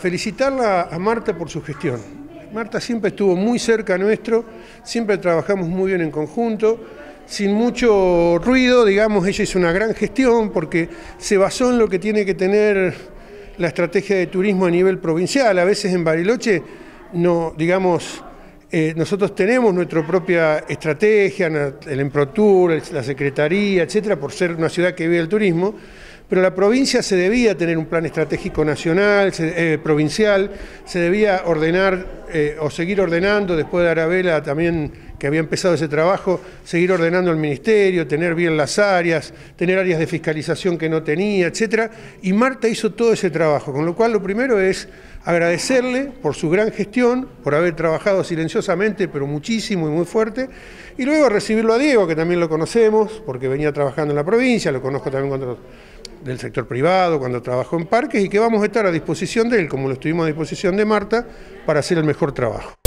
Felicitarla a Marta por su gestión. Marta siempre estuvo muy cerca nuestro, siempre trabajamos muy bien en conjunto, sin mucho ruido, digamos, ella hizo una gran gestión porque se basó en lo que tiene que tener la estrategia de turismo a nivel provincial. A veces en Bariloche, no, digamos, eh, nosotros tenemos nuestra propia estrategia, el Emprotur, la Secretaría, etcétera, por ser una ciudad que vive el turismo, pero la provincia se debía tener un plan estratégico nacional, eh, provincial, se debía ordenar eh, o seguir ordenando, después de Arabela también que había empezado ese trabajo, seguir ordenando el ministerio, tener bien las áreas, tener áreas de fiscalización que no tenía, etc. Y Marta hizo todo ese trabajo, con lo cual lo primero es agradecerle por su gran gestión, por haber trabajado silenciosamente, pero muchísimo y muy fuerte, y luego recibirlo a Diego, que también lo conocemos, porque venía trabajando en la provincia, lo conozco también cuando del sector privado, cuando trabajó en parques y que vamos a estar a disposición de él, como lo estuvimos a disposición de Marta, para hacer el mejor trabajo.